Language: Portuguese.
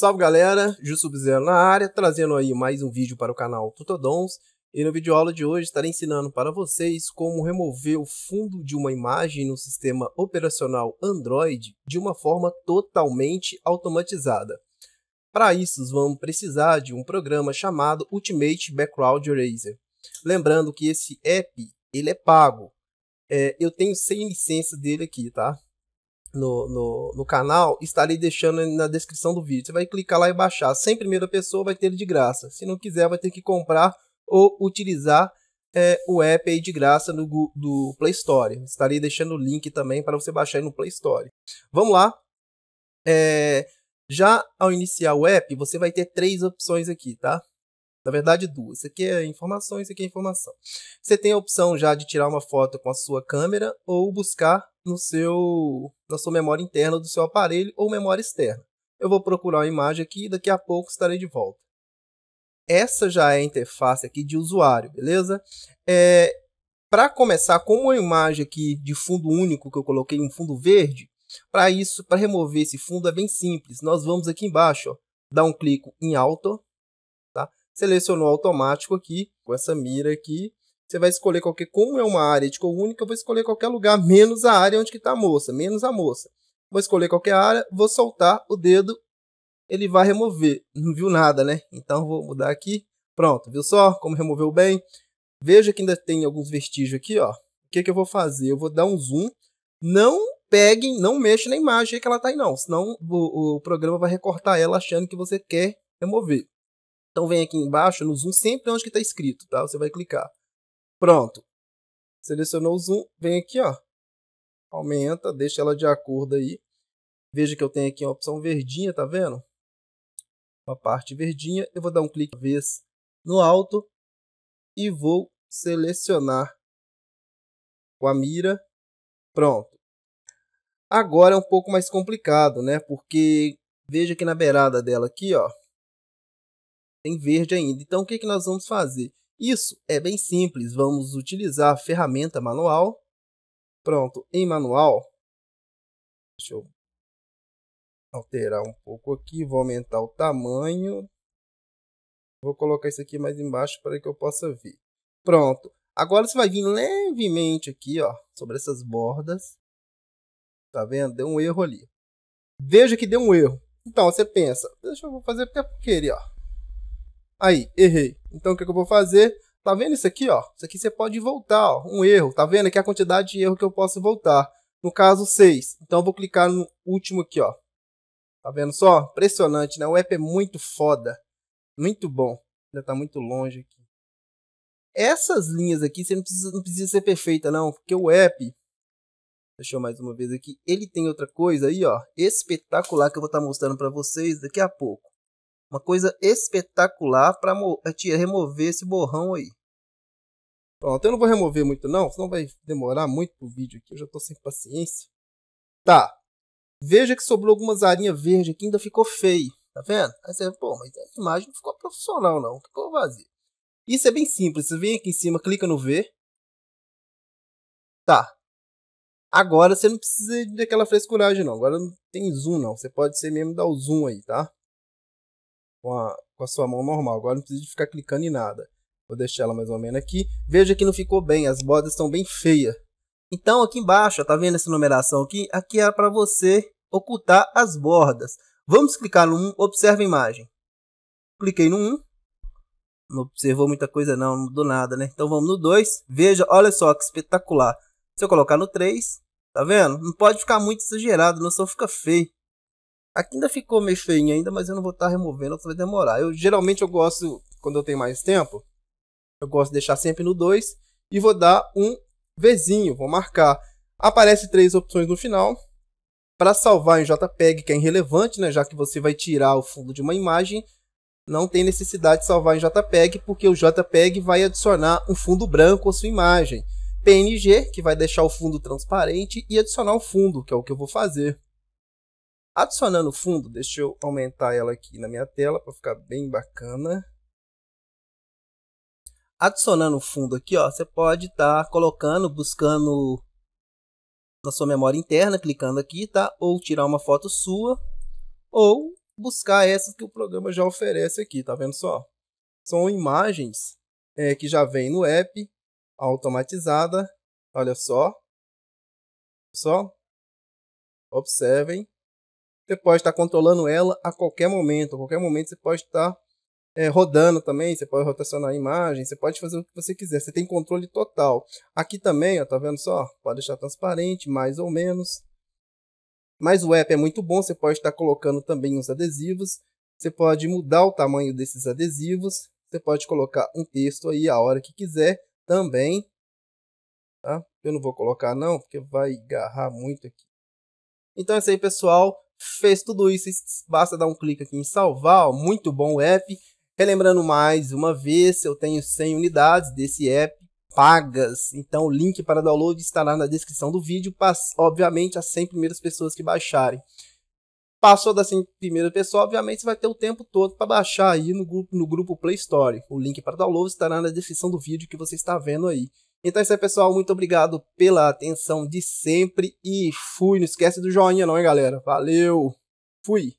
Salve galera, Ju Sub-Zero na área, trazendo aí mais um vídeo para o canal Tutodons. E no vídeo aula de hoje estarei ensinando para vocês como remover o fundo de uma imagem no sistema operacional Android de uma forma totalmente automatizada. Para isso, vamos precisar de um programa chamado Ultimate Background Eraser. Lembrando que esse app ele é pago. É, eu tenho sem licença dele aqui, tá? no, no, no, canal, estarei deixando na descrição do vídeo. Você vai clicar lá e baixar. Sem primeira pessoa, vai ter ele de graça. Se não quiser, vai ter que comprar ou utilizar é, o app aí de graça no, do Play Store. Estarei deixando o link também para você baixar no Play Store. Vamos lá. É, já ao iniciar o app, você vai ter três opções aqui, tá? Na verdade, duas. Isso aqui é informação, isso aqui é informação. Você tem a opção já de tirar uma foto com a sua câmera ou buscar no seu na sua memória interna do seu aparelho ou memória externa. Eu vou procurar uma imagem aqui e daqui a pouco estarei de volta. Essa já é a interface aqui de usuário, beleza? É, para começar, como a imagem aqui de fundo único que eu coloquei, um fundo verde, para isso, para remover esse fundo é bem simples. Nós vamos aqui embaixo, ó, dar um clique em Auto, tá? selecionou automático aqui, com essa mira aqui, você vai escolher qualquer, como é uma área de cor única, eu vou escolher qualquer lugar, menos a área onde está a moça, menos a moça. Vou escolher qualquer área, vou soltar o dedo, ele vai remover. Não viu nada, né? Então vou mudar aqui. Pronto, viu só como removeu bem? Veja que ainda tem alguns vestígios aqui, ó. O que, que eu vou fazer? Eu vou dar um zoom. Não peguem, não mexam na imagem que ela está, aí não, senão o, o programa vai recortar ela achando que você quer remover. Então vem aqui embaixo no zoom sempre onde está escrito, tá? Você vai clicar. Pronto. Selecionou o zoom, vem aqui, ó. Aumenta, deixa ela de acordo aí. Veja que eu tenho aqui a opção verdinha, tá vendo? Uma parte verdinha. Eu vou dar um clique vez no alto e vou selecionar com a mira. Pronto. Agora é um pouco mais complicado, né? Porque veja que na beirada dela aqui, ó, tem verde ainda. Então, o que, que nós vamos fazer? Isso é bem simples, vamos utilizar a ferramenta manual. Pronto, em manual, deixa eu alterar um pouco aqui, vou aumentar o tamanho. Vou colocar isso aqui mais embaixo para que eu possa ver. Pronto, agora você vai vir levemente aqui, ó, sobre essas bordas. Tá vendo? Deu um erro ali. Veja que deu um erro. Então, você pensa, deixa eu fazer até por querer, ó. Aí, errei. Então o que, é que eu vou fazer? Tá vendo isso aqui, ó? Isso aqui você pode voltar, ó, um erro. Tá vendo aqui a quantidade de erro que eu posso voltar? No caso, 6. Então eu vou clicar no último aqui, ó. Tá vendo só? Impressionante, né? O app é muito foda. Muito bom. Ainda tá muito longe aqui. Essas linhas aqui, você não precisa, não precisa ser perfeita, não. Porque o app, deixa eu mais uma vez aqui, ele tem outra coisa aí, ó. Espetacular que eu vou estar tá mostrando para vocês daqui a pouco. Uma coisa espetacular para é remover esse borrão aí. Pronto, eu não vou remover muito não, senão vai demorar muito o vídeo aqui, eu já estou sem paciência. Tá, veja que sobrou algumas arinhas verdes aqui, ainda ficou feio, tá vendo? Aí você, pô, mas a imagem não ficou profissional não, ficou vazio Isso é bem simples, você vem aqui em cima, clica no ver. Tá, agora você não precisa daquela frescuragem não, agora não tem zoom não, você pode ser mesmo dar o zoom aí, tá? com a, com a sua mão normal. Agora não precisa ficar clicando em nada. Vou deixar ela mais ou menos aqui. Veja que não ficou bem, as bordas estão bem feias. Então aqui embaixo, ó, tá vendo essa numeração aqui? Aqui é para você ocultar as bordas. Vamos clicar no 1, observa a imagem. Cliquei no 1. Não observou muita coisa não, não mudou nada, né? Então vamos no 2. Veja, olha só que espetacular. Se eu colocar no 3, tá vendo? Não pode ficar muito exagerado, não só fica feio. Aqui ainda ficou meio feio ainda, mas eu não vou estar tá removendo, vai demorar. Eu geralmente eu gosto, quando eu tenho mais tempo, eu gosto de deixar sempre no 2 e vou dar um Vzinho, vou marcar. Aparece três opções no final. Para salvar em JPEG, que é irrelevante, né, já que você vai tirar o fundo de uma imagem, não tem necessidade de salvar em JPEG, porque o JPEG vai adicionar um fundo branco à sua imagem. PNG, que vai deixar o fundo transparente e adicionar o fundo, que é o que eu vou fazer. Adicionando fundo, deixa eu aumentar ela aqui na minha tela para ficar bem bacana. Adicionando fundo aqui, ó, você pode estar tá colocando, buscando na sua memória interna, clicando aqui, tá? Ou tirar uma foto sua, ou buscar essas que o programa já oferece aqui, tá vendo só? São imagens é, que já vem no app, automatizada, olha só, só, observem, você pode estar controlando ela a qualquer momento. A qualquer momento você pode estar é, rodando também, você pode rotacionar a imagem, você pode fazer o que você quiser, você tem controle total. Aqui também, ó, tá vendo só? Pode deixar transparente, mais ou menos. Mas o app é muito bom, você pode estar colocando também os adesivos, você pode mudar o tamanho desses adesivos, você pode colocar um texto aí a hora que quiser também. Tá? Eu não vou colocar não, porque vai agarrar muito aqui. Então é isso aí, pessoal. Fez tudo isso, basta dar um clique aqui em salvar, ó, muito bom o app. Relembrando mais uma vez, eu tenho 100 unidades desse app pagas, então o link para download estará na descrição do vídeo, obviamente as 100 primeiras pessoas que baixarem. Passou das 100 primeiras pessoas, obviamente você vai ter o tempo todo para baixar aí no grupo, no grupo Play Store. O link para download estará na descrição do vídeo que você está vendo aí. Então é isso aí, pessoal. Muito obrigado pela atenção de sempre e fui. Não esquece do joinha não, hein, galera. Valeu. Fui.